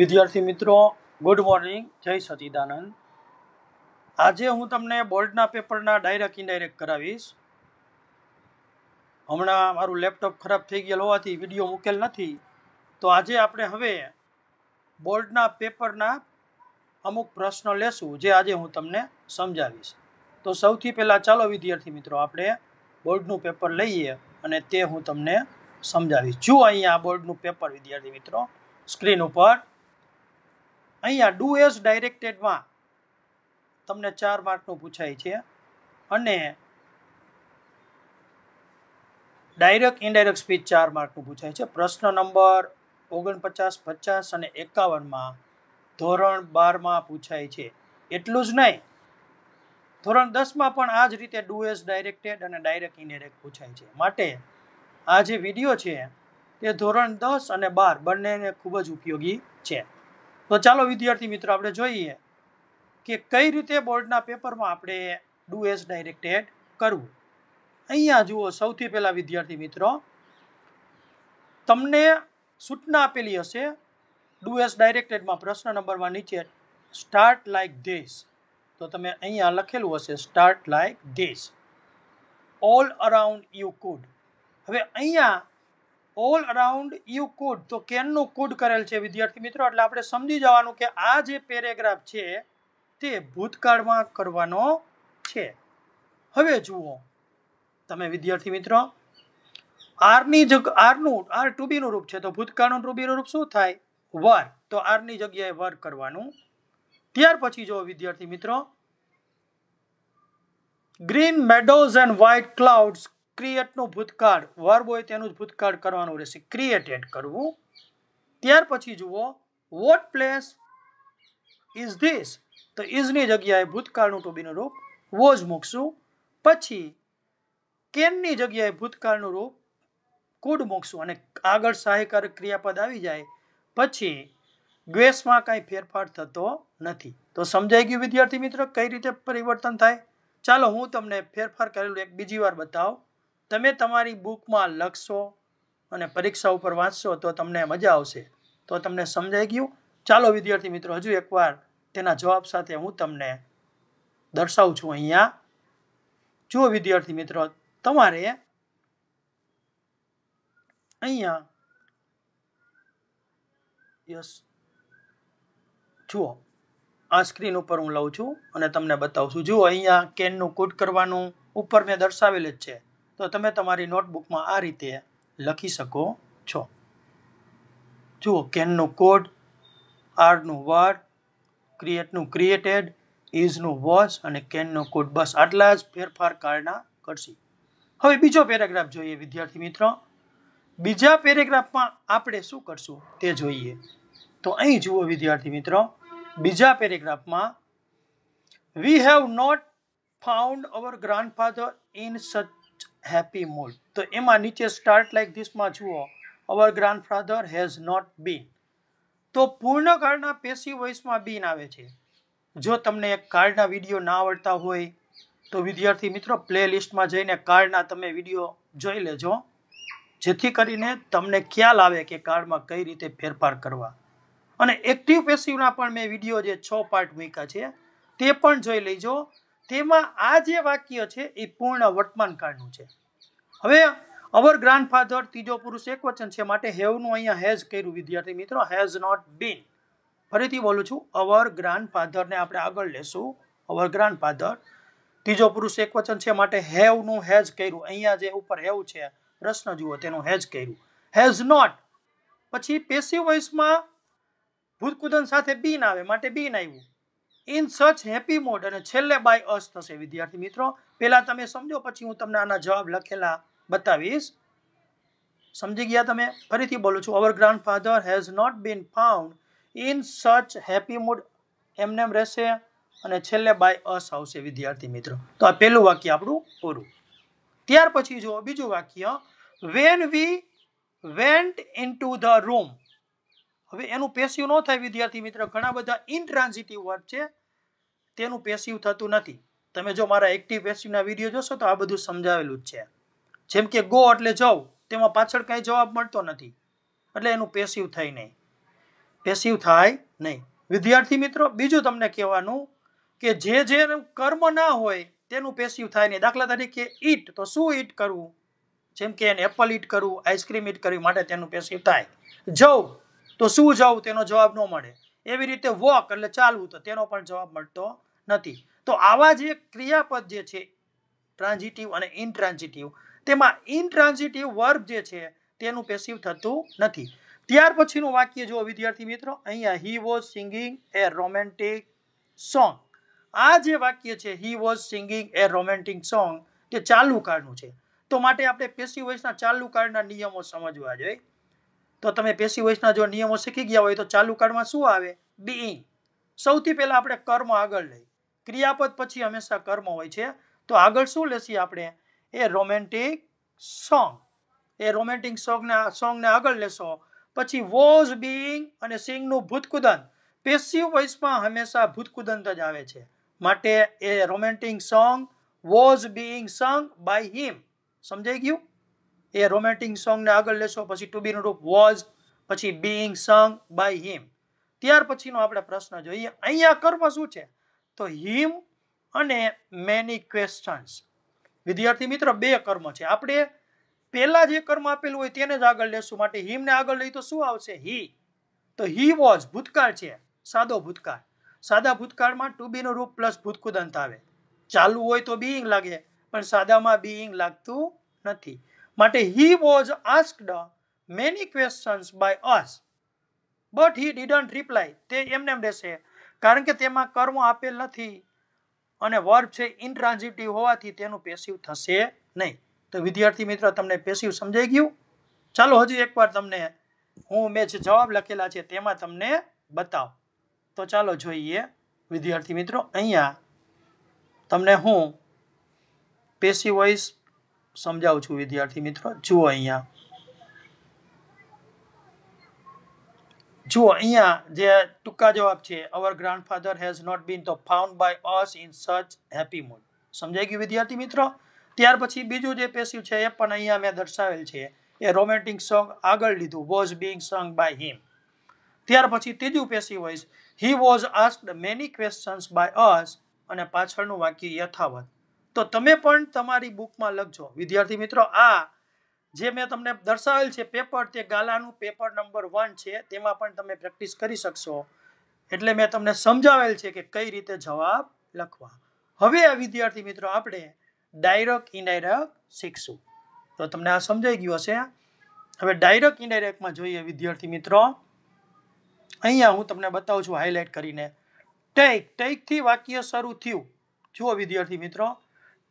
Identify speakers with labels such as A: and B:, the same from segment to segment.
A: વિદ્યાર્થી મિત્રો good morning જય સચિદાનંદ આજે હું તમને બોર્ડના પેપરના ડાયરેક્ટ ઇનડાયરેક્ટ કરાવીશ હમણાં મારું લેપટોપ ખરાબ થઈ ગયેલ હોવાથી વિડીયો મૂકેલ નથી તો આજે આપણે હવે બોર્ડના પેપરના અમુક પ્રશ્નો લેશું જે આજે હું તમને સમજાવીશ તો સૌથી પહેલાં ચાલો વિદ્યાર્થી મિત્રો આપણે બોર્ડનું પેપર લઈએ અને તે હું તમને સમજાવીશ જુઓ અહીંયા બોર્ડનું પેપર વિદ્યાર્થી મિત્રો સ્ક્રીન ઉપર અહીંયા ડુ એઝ ડાયરેક્ટેડમાં તમને ચાર માર્કનું પૂછાય છે અને ડાયરેક્ટ ઇનડાયરેક્ટ સ્પીચ ચાર માર્કનું પૂછાય છે પ્રશ્ન નંબર ઓગણપચાસ પચાસ અને એકાવનમાં ધોરણ બારમાં પૂછાય છે એટલું જ નહીં ધોરણ દસમાં પણ આ જ રીતે ડુ એઝ ડાયરેક્ટેડ અને ડાયરેક્ટ ઇનડાયરેક્ટ પૂછાય છે માટે આ જે વિડીયો છે તે ધોરણ દસ અને બાર બંનેને ખૂબ જ ઉપયોગી છે તો ચાલો વિદ્યાર્થી મિત્રો આપણે જોઈએ કે કઈ રીતે બોર્ડના પેપરમાં આપણે ડુ એસ ડાયરેક્ટેડ કરવું અહીંયા જુઓ સૌથી પહેલાં વિદ્યાર્થી મિત્રો તમને સૂચના આપેલી હશે ડુ એસ ડાયરેક્ટેડમાં પ્રશ્ન નંબરમાં નીચે સ્ટાર્ટ લાઇક ધીસ તો તમે અહીંયા લખેલું હશે start like this all around you could હવે અહીંયા ઓલ અરાઉન્ડ યુ કુડ તો કેનનું કુડ કરેલ છે વિદ્યાર્થી મિત્રો એટલે આપણે સમજી જવાનું કે આ જે પેરેગ્રાફ છે તે ભૂતકાળમાં કરવાનો છે હવે જુઓ તમે વિદ્યાર્થી મિત્રો આરની જગ આરનું આર ટુ રૂપ છે તો ભૂતકાળનું ટુ રૂપ શું થાય વર તો આરની જગ્યાએ વર કરવાનું ત્યાર પછી જુઓ વિદ્યાર્થી મિત્રો green meadows and white clouds ક્રિએટનું ભૂતકાળ વર્બ હોય તેનું જ ભૂતકાળ કરવાનું રહેશે ક્રિએટેડ કરવું ત્યાર પછી જુઓ વોટ પ્લેસ ઇઝ ધીસ તો ઇઝની જગ્યાએ ભૂતકાળનું ટોબીનું રૂપ વોઝ મૂકશું પછી કેનની જગ્યાએ ભૂતકાળનું રૂપ કુડ મૂકશું અને આગળ સહાયકારક ક્રિયાપદ આવી જાય પછી ગ્વેસમાં કાંઈ ફેરફાર થતો નથી તો સમજાઈ ગયું વિદ્યાર્થી મિત્ર કઈ રીતે પરિવર્તન થાય ચાલો હું તમને ફેરફાર કરેલું એક બીજી વાર બતાવું તમે તમારી બુકમાં લખશો અને પરીક્ષા ઉપર વાંચશો તો તમને મજા આવશે તો તમને સમજાઈ ગયું ચાલો વિદ્યાર્થી મિત્રો હજુ એકવાર તેના જવાબ સાથે હું તમને દર્શાવું છું અહીંયા જુઓ વિદ્યાર્થી મિત્રો તમારે અહીંયા યસ જુઓ આ સ્ક્રીન ઉપર હું લઉં છું અને તમને બતાવું છું જુઓ અહીંયા કેનનું કૂટ કરવાનું ઉપર મેં દર્શાવેલ જ છે તો તમે તમારી નોટબુકમાં આ રીતે લખી શકો છો જુઓ કેનનું કોડ આરનું વર્ડ ક્રિએટનું ક્રિએટેડ ઇઝનું વોચ અને કેનનો કોડ બસ આટલા જ ફેરફાર કારણા કરશે હવે બીજો પેરેગ્રાફ જોઈએ વિદ્યાર્થી મિત્ર બીજા પેરેગ્રાફમાં આપણે શું કરશું તે જોઈએ તો અહીં જુઓ વિદ્યાર્થી મિત્ર બીજા પેરેગ્રાફમાં we have not found our grandfather in such happy mood તો એમાં નીચે સ્ટાર્ટ લાઈક ધીસમાં જુઓ our grandfather has not been તો પૂર્ણકાળના પેસી વોઇસમાં બીન આવે છે જો તમને કાર્ડના વિડીયો ના આવડતા હોય તો વિદ્યાર્થી મિત્રો પ્લે લિસ્ટમાં જઈને કાર્ડના તમે વિડીયો જોઈ લેજો જેથી કરીને તમને ખ્યાલ આવે કે કાર્ડમાં કઈ રીતે ફેરફાર કરવા અને એક્ટિવ પેસિવના પણ મેં વિડીયો જે છ પાર્ટ મૂક્યા છે તે પણ જોઈ લેજો તેમાં આ જે વાક્ય છે એ પૂર્ણ વર્તમાન કાળનું છે હવે અવર ગ્રાન્ડફાધર ત્રીજો પુરુષ એક વચન છે માટે હેવનું અહીંયા હેઝ કર્યું વિદ્યાર્થી મિત્રો હેઝ નોટ બીન ફરીથી બોલું છું અવર ગ્રાન્ડફાધરને આપણે આગળ લેશું અવર ગ્રાન્ડફાધર ત્રીજો પુરુષ એક વચન છે માટે હેવનું હેઝ કર્યું અહીંયા જે ઉપર હેવ છે પ્રશ્ન જુઓ તેનું હેઝ કર્યું હેઝ નોટ પછી પેસી વોઇસમાં ભૂતકુદન સાથે બીન આવે માટે બીન આવ્યું ઇન સચ હેપી મોડ અને છેલ્લે બાય અસ થશે વિદ્યાર્થી મિત્રો પહેલાં તમે સમજો પછી હું તમને આના જવાબ લખેલા બતાવીશ સમજી ગયા તમે ફરીથી બોલું છું our grand father has not been found in such happy mood એમ રહેશે અને છેલ્લે બાય અસ આવશે વિદ્યાર્થી મિત્રો તો આ પહેલું વાક્ય આપણું પૂરું ત્યાર પછી જુઓ બીજું વાક્ય when we went into the room હવે એનું પેસ્યું ન થાય વિદ્યાર્થી મિત્ર ઘણા બધા ઇન્ટ્રાન્ઝિટિવ વર્બ છે તેનું પેસિવ થતું નથી તમે જો મારા એક્ટિવ પેસિવના વિડીયો જોશો તો આ બધું સમજાવેલું જ છે જેમ કે ગો એટલે જવું તેમાં પાછળ કાંઈ જવાબ મળતો નથી એટલે એનું પેસિવ થાય નહીં પેસિવ થાય નહીં વિદ્યાર્થી મિત્રો બીજું તમને કહેવાનું કે જે જે કર્મ ના હોય તેનું પેસિવ થાય નહીં દાખલા તરીકે ઈટ તો શું ઈટ કરવું જેમ કે એને એપલ ઈટ કરવું આઈસ્ક્રીમ ઈટ કરવી માટે તેનું પેસિવ થાય જવું તો શું જવું તેનો જવાબ ન મળે એવી રીતે વોક એટલે ચાલવું તો તેનો પણ જવાબ મળતો નથી તો આવા જે ક્રિયાપદ જે છે ટ્રાન્ઝિટિવ અને ઇન્ટ્રાન્ઝિટિવ તેમાં ઇન્ટ્રાન્ઝિટિવ વર્બ જે છે તેનું પેસિવ થતું નથી ત્યાર પછીનું વાક્ય જો વિદ્યાર્થી મિત્રો અહીંયા he was singing a romantic song આ જે વાક્ય છે he was singing a romantic song તે ચાલુ કાળનું છે તો માટે આપણે પેસિવ વોઇસના ચાલુ કાળના નિયમો સમજવા જોઈએ તો તમે પેશી વોઇસના જો નિયમો શીખી ગયા હોય તો ચાલુ કાર્ડમાં શું આવે બીઈંગ સૌથી પહેલાં આપણે કર્મ આગળ લઈ ક્રિયાપદ પછી હંમેશા કર્મ હોય છે તો આગળ શું લેશી આપણે a romantic song a romantic સોંગના સોંગને આગળ લેશો પછી વોઝ બીઈંગ અને સિંગનું ભૂતકુદન પેશી વોઇસમાં હંમેશા ભૂતકુદંત જ આવે છે માટે a romantic song was being sung by him સમજાઈ ગયું એ રોમેન્ટિક સોંગને આગળ લેશો પછી ટુ બીનું રૂપ વોઝ પછી બીઈંગ સંગ બાય હિમ ત્યાર પછીનો આપણે પ્રશ્ન જોઈએ અહીંયા કર્મ શું છે તો હિમ અને મેની ક્વેશ્ચન્સ વિદ્યાર્થી મિત્ર બે કર્મ છે આપણે પહેલા જે કર્મ આપેલું હોય તેને જ આગળ લેશું માટે હિમને આગળ લઈ તો શું આવશે હિ તો હિ વોઝ ભૂતકાળ છે સાદો ભૂતકાળ સાદા ભૂતકાળમાં ટુ બીનું રૂપ પ્લસ ભૂતકુદંત આવે ચાલુ હોય તો બીઈંગ લાગે પણ સાદામાં બીઈંગ લાગતું નથી માટે he was asked many questions by us but he didn't reply તે એમને એમ રહેશે કારણ કે તેમાં કર્મ આપેલ નથી અને વર્બ છે ઇન્ટ્રાન્ઝિટિવ હોવાથી તેનું પેસિવ થશે નહીં તો વિદ્યાર્થી મિત્ર તમને પેસિવ સમજાઈ ગયું ચાલો હજી એકવાર તમને હું મેં જે જવાબ લખેલા છે તેમાં તમને બતાવ તો ચાલો જોઈએ વિદ્યાર્થી મિત્રો અહીંયા તમને હું પેસિવ વોઇસ સમજાવું છું વિદ્યાર્થી મિત્રો જુઓ અહીંયા જુઓ અહીંયા જે ટૂંકા જવાબ છે our grandfather has not been તો found by us in such happy mood સમજાઈ ગયું વિદ્યાર્થી મિત્રો ત્યાર પછી બીજું જે પેસ્યુ છે એ પણ અહીંયા મેં દર્શાવેલ છે એ રોમેન્ટિક સોંગ આગળ લીધું was being song by him ત્યાર પછી ત્રીજું પેસ્યુ હોય he was asked many questions by us અને પાછળનું વાક્ય યથાવત તો તમે પણ તમારી બુકમાં લખજો વિદ્યાર્થી મિત્રો આ જે મેં તમને દર્શાવેલ છે પેપર તે ગાલાનું પેપર નંબર વન છે તેમાં પણ તમે પ્રેક્ટિસ કરી શકશો એટલે મેં તમને સમજાવેલ છે કે કઈ રીતે જવાબ લખવા હવે આ વિદ્યાર્થી મિત્રો આપણે ડાયરેક્ટ ઇનડાયરેક્ટ શીખશું તો તમને આ સમજાઈ ગયું હશે હવે ડાયરેક્ટ ઇનડાયરેક્ટમાં જોઈએ વિદ્યાર્થી મિત્રો અહીંયા હું તમને બતાવું છું હાઇલાઇટ કરીને ટેક ટેકથી વાક્ય શરૂ થયું જુઓ વિદ્યાર્થી મિત્રો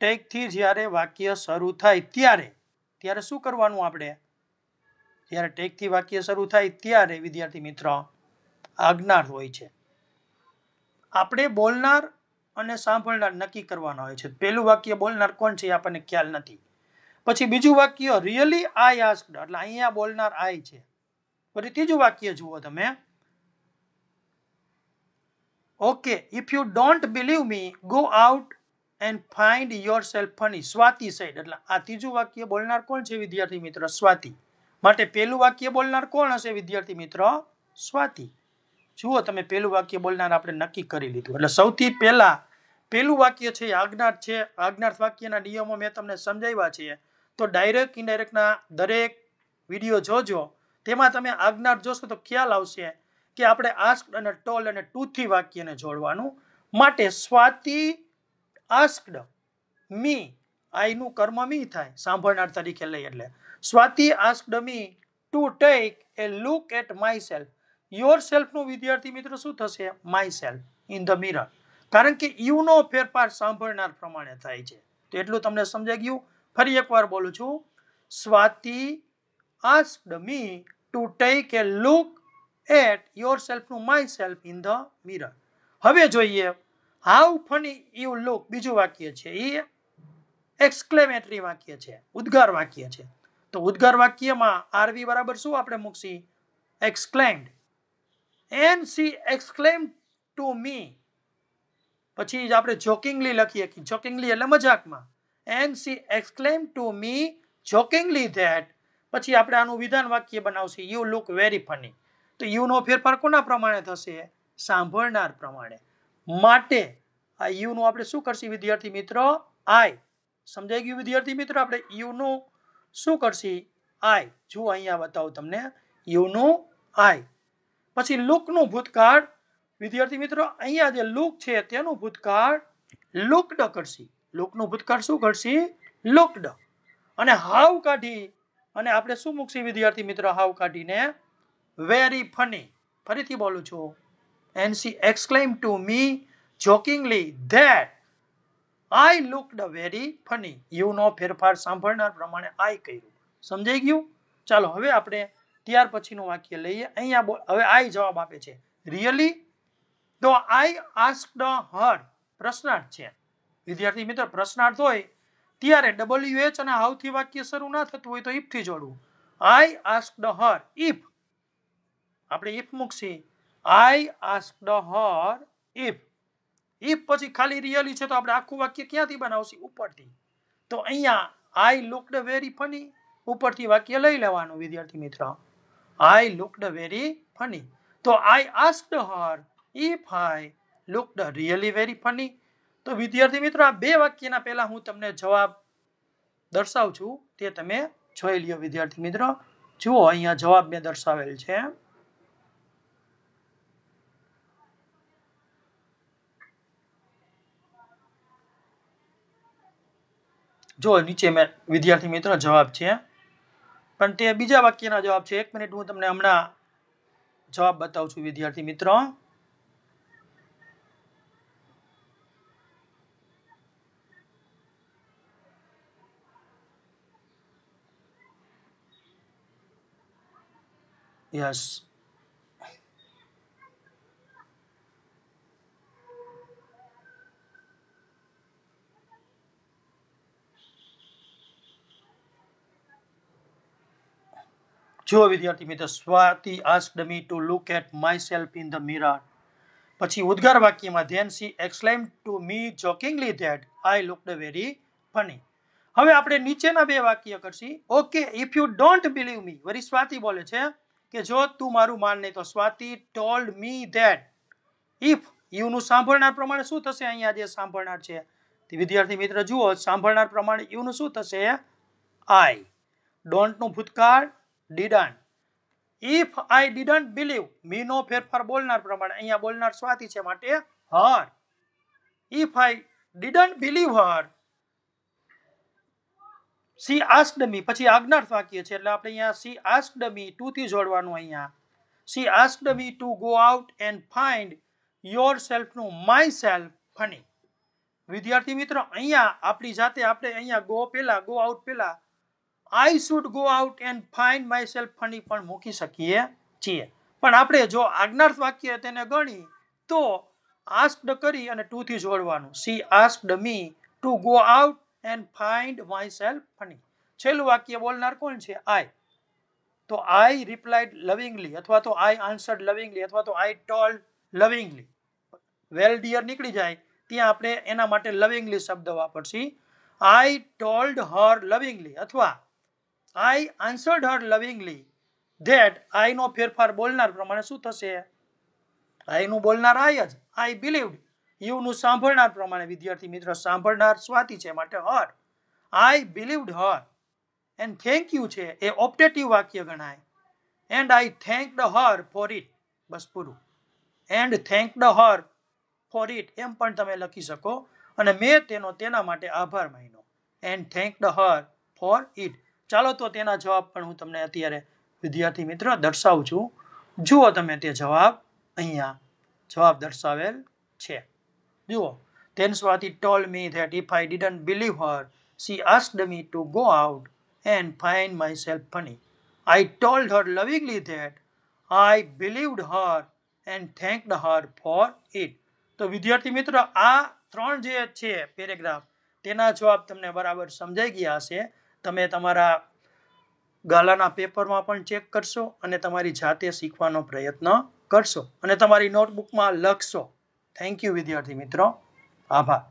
A: ટેકથી જ્યારે વાક્ય શરૂ થાય ત્યારે ત્યારે શું કરવાનું આપણે જ્યારે ટેકથી વાક્ય શરૂ થાય ત્યારે વિદ્યાર્થી મિત્ર આજ્ઞાર હોય છે આપણે બોલનાર અને સાંભળનાર નક્કી કરવાના હોય છે પહેલું વાક્ય બોલનાર કોણ છે આપણને ખ્યાલ નથી પછી બીજું વાક્ય રિયલી આઈ આસ્કડ એટલે અહીંયા બોલનાર આઈ છે પછી ત્રીજું વાક્ય જુઓ તમે okay if you don't believe me go out and find yourself funny Swati said એટલે આ ત્રીજું વાક્ય બોલનાર કોણ છે વિદ્યાર્થી મિત્ર સ્વાતિ માટે પેલું વાક્ય બોલનાર કોણ હશે વિદ્યાર્થી મિત્ર સ્વાતિ જુઓ તમે પેલું વાક્ય બોલનાર આપણે નક્કી કરી લીધું એટલે સૌથી પહેલાં પેલું વાક્ય છે આજ્ઞાર્થ છે આજ્ઞાર્થ વાક્યના નિયમો મેં તમને સમજાવ્યા છે તો ડાયરેક્ટ ઇનડાયરેક્ટના દરેક વિડીયો જોજો તેમાં તમે આજ્ઞાર્થ જોશો તો ખ્યાલ આવશે કે આપણે આસ્ક અને ટોલ અને ટુથી વાક્યને જોડવાનું માટે સ્વાતિ આસ્કડ મી આઈનું કર્મ મી થાય સાંભળનાર તરીકે લઈ એટલે Swati asked me to take a look at myself your સેલ્ફનું વિદ્યાર્થી મિત્ર શું થશે myself in the mirror કારણ કે યુનો ફેરફાર સાંભળનાર પ્રમાણે થાય છે તો એટલું તમને સમજાઈ ગયું ફરી એકવાર બોલું છું Swati asked me to take a look at your સેલ્ફનું myself in the mirror હવે જોઈએ હાઉ ફની યુ લુક બીજું વાક્ય છે એ એક્સક્લેમેટરી વાક્ય છે ઉદ્ગાર વાક્ય છે તો ઉદ્ગાર વાક્યમાં આરવી બરાબર શું આપણે મૂકશી exclaimed and she exclaim to me પછી આપણે જોકિંગલી લખીએ કે જોકિંગલી એટલે મજાકમાં and she exclaim to me jokingly that પછી આપણે આનું વિધાન વાક્ય બનાવશે યુ લુક વેરી ફની તો યુનો ફેરફાર કોના પ્રમાણે થશે સાંભળનાર પ્રમાણે માટે આ યુનું આપણે શું કરશું વિદ્યાર્થી મિત્ર આઈ સમજાઈ ગયું વિદ્યાર્થી મિત્ર આપણે યુ નું શું કરશી આઈ જો અહીંયા બતાવું તમને યુનું આઈ પછી લુકનું ભૂતકાળ વિદ્યાર્થી મિત્રો અહીંયા જે લુક છે તેનું ભૂતકાળ લુકડ કરશી લુકનું ભૂતકાળ શું કરશી લુકડ અને હાવ કાઢી અને આપણે શું મૂકશી વિદ્યાર્થી મિત્રો હાવ કાઢીને વેરી ફની ફરીથી બોલું છું and she exclaimed to me jokingly that I looked very funny. You know ફેરફાર સાંભળનાર પ્રમાણે I કર્યું સમજાઈ ગયું ચાલો હવે આપણે ત્યાર પછીનું વાક્ય લઈએ અહીંયા હવે આઈ જવાબ આપે છે રિયલી તો આઈ આસ્ક ડ હર પ્રશ્નાર્થ છે વિદ્યાર્થી મિત્ર પ્રશ્નાર્થ હોય ત્યારે ડબલ્યુ એચ અને હાઉથી વાક્ય શરૂ ના થતું હોય તો ઇફથી જોડવું I asked her if આપણે ઇફ મૂકશી I asked her if if પછી ખાલી રિયલી છે તો આપણે આખું વાક્ય ક્યાંથી બનાવશું ઉપરથી તો અહીંયા આઈ લુકડ વેરી ફની ઉપરથી વાક્ય લઈ લેવાનું વિદ્યાર્થી મિત્ર આઈ લુકડ વેરી ફની તો I asked her if I looked really very funny તો વિદ્યાર્થી મિત્રો આ બે વાક્યના પહેલા હું તમને જવાબ દર્શાવું છું તે તમે જોઈ લ્યો વિદ્યાર્થી મિત્રો જુઓ અહીંયા જવાબ મેં દર્શાવેલ છે એમ જો નીચે મેં વિદ્યાર્થી મિત્રોનો જવાબ છે પણ તે બીજા વાક્યના જવાબ છે એક મિનિટ હું તમને હમણાં જવાબ બતાવું છું વિદ્યાર્થી મિત્રો યસ જો વિદ્યાર્થી મિત્ર Swati ask me to look at myself in the mirror પછી ઉદ્ગાર વાક્યમાં then she exclaim to me jokingly that I looked very funny હવે આપણે નીચેના બે વાક્ય કરશી okay if you don't believe me worry Swati બોલે છે કે જો તું મારું માન નહીં તો Swati told me that if યુનું સાંભળનાર પ્રમાણે શું થશે અહીંયા જે સાંભળનાર છે તે વિદ્યાર્થી મિત્ર જુઓ સાંભળનાર પ્રમાણે યુનું શું થશે આઈ ડોન્ટનું ભૂતકાળ didn't if I didn't believe મીનો ફેરફાર બોલનાર પ્રમાણે અહીંયા બોલનાર સ્વાતિ છે માટે her if I didn't believe her she asked me પછી આજ્ઞાર્થ વાક્ય છે એટલે આપણે અહીંયા સી આસ્કડ મી ટુ થી જોડવાનું અહીંયા she asked me to go out and find yourself નું માય સેલ્ફ ફની વિદ્યાર્થી મિત્રો અહીંયા આપણી જાતે આપણે અહીંયા ગો પહેલા ગો આઉટ પહેલા I should go out and find myself funny પણ મૂકી શકીએ છીએ પણ આપણે જો આજ્ઞાર્થ વાક્ય તેને ગણી તો આસ્કડ કરી અને ટુથી જોડવાનું she asked me to go out and find myself funny છેલ્લું વાક્ય બોલનાર કોણ છે આઈ તો આઈ રિપ્લાઇડ લવિંગલી અથવા તો આઈ આન્સર્ડ લવિંગલી અથવા તો આઈ ટોલ્ડ લવિંગલી વેલ ડિયર નીકળી જાય ત્યાં આપણે એના માટે લવિંગલી શબ્દ વાપરશી આઈ ટોલ્ડ હર લવિંગલી અથવા આઈ આન્સર્ડ હર લવિંગલી ધેટ આઈનો ફેરફાર બોલનાર પ્રમાણે શું થશે આઈનું બોલનાર આઈ જ આઈ બિલીવડ નું સાંભળનાર પ્રમાણે વિદ્યાર્થી મિત્ર સાંભળનાર સ્વાતિ છે માટે her I believed her and thank you છે એ ઓપ્ટેટિવ વાક્ય ગણાય એન્ડ આઈ થેન્ક ડ હર ફોર ઇટ બસ પૂરું એન્ડ થેન્ક ડ હર ફોર ઇટ એમ પણ તમે લખી શકો અને મેં તેનો તેના માટે આભાર માન્યો એન્ડ થેન્ક ડ હર ફોર ઇટ ચાલો તો તેના જવાબ પણ હું તમને અત્યારે વિદ્યાર્થી મિત્રો દર્શાવું છું જુઓ તમે તે જવાબ અહીંયા જવાબ દર્શાવેલ છે જુઓ Then Swati told me that if I didn't believe her, she asked me to go out and find myself funny. I told her lovingly that I believed her and thanked her for it. તો વિદ્યાર્થી મિત્રો આ ત્રણ જે છે paragraph તેના જવાબ તમને બરાબર સમજાઈ ગયા હશે તમે તમારા ગાલાના પેપરમાં પણ ચેક કરશો અને તમારી જાતે શીખવાનો પ્રયત્ન કરશો અને તમારી નોટબુકમાં લખશો થેન્ક યુ વિદ્યાર્થી મિત્રો આભાર